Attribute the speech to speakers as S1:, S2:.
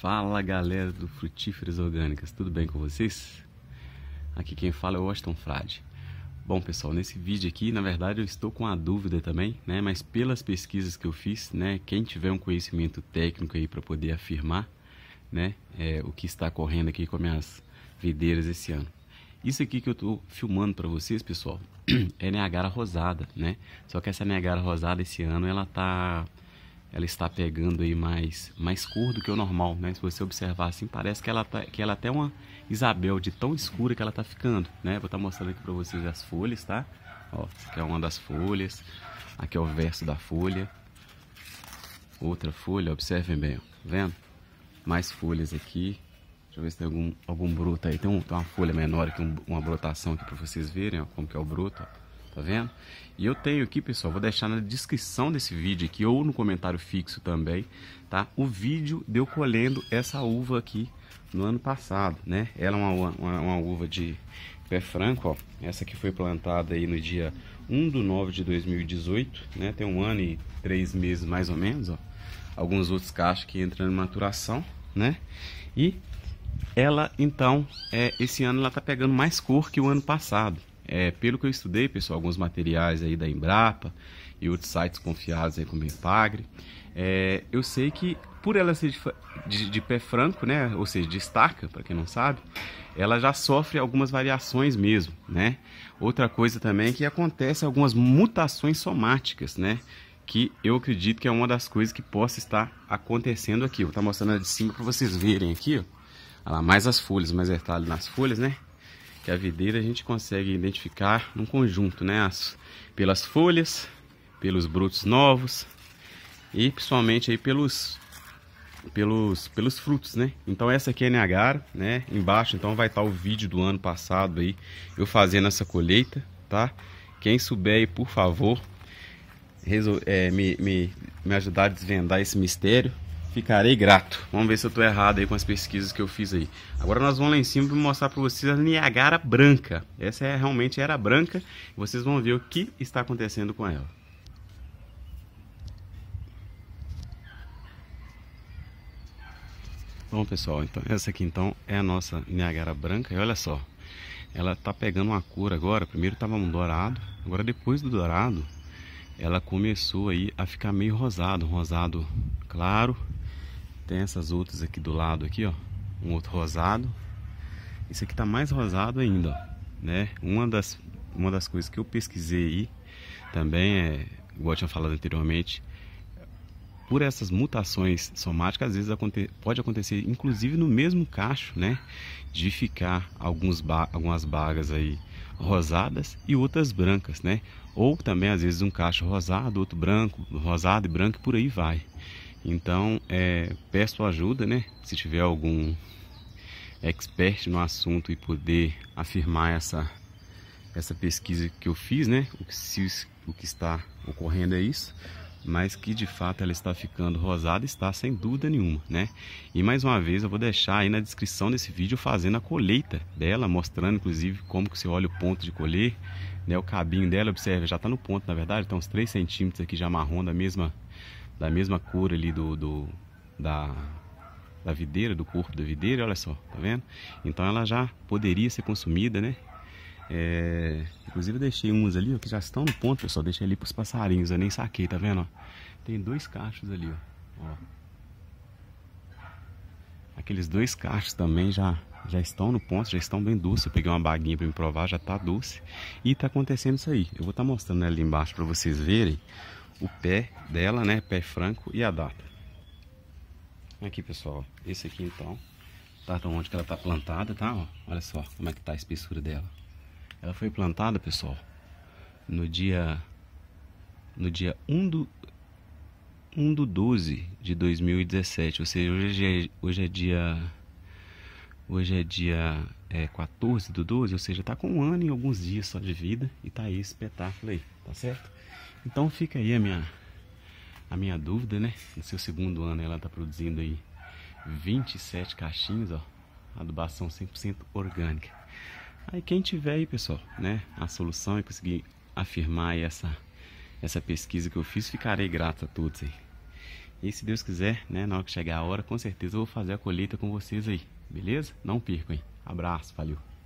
S1: Fala galera do Frutíferas Orgânicas, tudo bem com vocês? Aqui quem fala é o Washington Frade. Bom pessoal, nesse vídeo aqui, na verdade eu estou com a dúvida também, né? Mas pelas pesquisas que eu fiz, né? Quem tiver um conhecimento técnico aí para poder afirmar, né? É, o que está correndo aqui com minhas videiras esse ano. Isso aqui que eu estou filmando para vocês, pessoal, é Niagara Rosada, né? Só que essa Niagara Rosada esse ano ela tá ela está pegando aí mais, mais cor do que o normal, né? Se você observar assim, parece que ela, tá, que ela até é uma Isabel de tão escura que ela tá ficando, né? Vou estar tá mostrando aqui para vocês as folhas, tá? Ó, aqui é uma das folhas, aqui é o verso da folha, outra folha, observem bem, ó, tá vendo? Mais folhas aqui, deixa eu ver se tem algum, algum broto aí, tem, um, tem uma folha menor aqui, um, uma brotação aqui para vocês verem, ó, como que é o broto, ó tá vendo? E eu tenho aqui, pessoal, vou deixar na descrição desse vídeo aqui ou no comentário fixo também, tá? O vídeo deu de colhendo essa uva aqui no ano passado, né? Ela é uma, uma, uma, uva de pé franco, ó. Essa aqui foi plantada aí no dia 1 de 9 de 2018, né? Tem um ano e três meses mais ou menos, ó. Alguns outros cachos que entram em maturação, né? E ela, então, é, esse ano ela tá pegando mais cor que o ano passado, é, pelo que eu estudei, pessoal, alguns materiais aí da Embrapa e outros sites confiados aí como o Epagre, é, eu sei que por ela ser de, de, de pé franco, né, ou seja, de estaca, para quem não sabe, ela já sofre algumas variações mesmo, né? Outra coisa também é que acontece algumas mutações somáticas, né? que eu acredito que é uma das coisas que possa estar acontecendo aqui. Vou estar tá mostrando de cima para vocês verem aqui, ó. Olha lá, mais as folhas, mais detalhe nas folhas, né? que a videira a gente consegue identificar num conjunto, né? As, pelas folhas, pelos brotos novos e principalmente aí pelos pelos pelos frutos, né? Então essa aqui é a Niagara, né? Embaixo então vai estar o vídeo do ano passado aí eu fazendo essa colheita, tá? Quem souber aí, por favor, é, me, me, me ajudar a desvendar esse mistério, Ficarei grato. Vamos ver se eu estou errado aí com as pesquisas que eu fiz aí. Agora nós vamos lá em cima mostrar para vocês a Niagara Branca. Essa é realmente era branca. Vocês vão ver o que está acontecendo com ela. Bom pessoal, então essa aqui então é a nossa Niagara Branca e olha só, ela tá pegando uma cor agora, primeiro estava um dourado, agora depois do dourado ela começou aí a ficar meio rosado, um rosado claro tem essas outras aqui do lado aqui, ó. Um outro rosado. Esse aqui tá mais rosado ainda, ó, né? Uma das, uma das coisas que eu pesquisei aí também é, igual eu tinha falado anteriormente, por essas mutações somáticas, às vezes aconte pode acontecer, inclusive no mesmo cacho, né? De ficar alguns ba algumas bagas aí rosadas e outras brancas, né? Ou também, às vezes, um cacho rosado, outro branco, rosado e branco, e por aí vai. Então, é, peço ajuda, né? Se tiver algum expert no assunto e poder afirmar essa, essa pesquisa que eu fiz, né? O que, se, o que está ocorrendo é isso, mas que de fato ela está ficando rosada, está sem dúvida nenhuma, né? E mais uma vez eu vou deixar aí na descrição desse vídeo fazendo a colheita dela, mostrando inclusive como que você olha o ponto de colher, né? O cabinho dela, observa, já está no ponto, na verdade, então uns 3 centímetros aqui já marrom da mesma da mesma cor ali do, do da, da videira, do corpo da videira, olha só, tá vendo? Então ela já poderia ser consumida, né? É, inclusive eu deixei uns ali, ó, que já estão no ponto, pessoal. Deixei ali pros passarinhos, eu nem saquei, tá vendo? Ó? Tem dois cachos ali, ó. ó. Aqueles dois cachos também já, já estão no ponto, já estão bem doces. Eu peguei uma baguinha para me provar, já tá doce. E tá acontecendo isso aí. Eu vou estar tá mostrando ali embaixo para vocês verem o pé dela, né? Pé franco e a data. Aqui, pessoal. Esse aqui, então. Tá de onde que ela tá plantada, tá? olha só como é que tá a espessura dela. Ela foi plantada, pessoal, no dia... No dia 1 do... 1 do 12 de 2017, ou seja, hoje é, hoje é dia... Hoje é dia é, 14 do 12, ou seja, tá com um ano e alguns dias só de vida e tá aí espetáculo aí, tá certo? Então fica aí a minha, a minha dúvida, né? No seu segundo ano ela está produzindo aí 27 caixinhas, ó, adubação 100% orgânica. Aí quem tiver aí, pessoal, né, a solução e é conseguir afirmar essa essa pesquisa que eu fiz, ficarei grato a todos aí. E se Deus quiser, né, na hora que chegar a hora, com certeza eu vou fazer a colheita com vocês aí, beleza? Não percam aí. Abraço, valeu.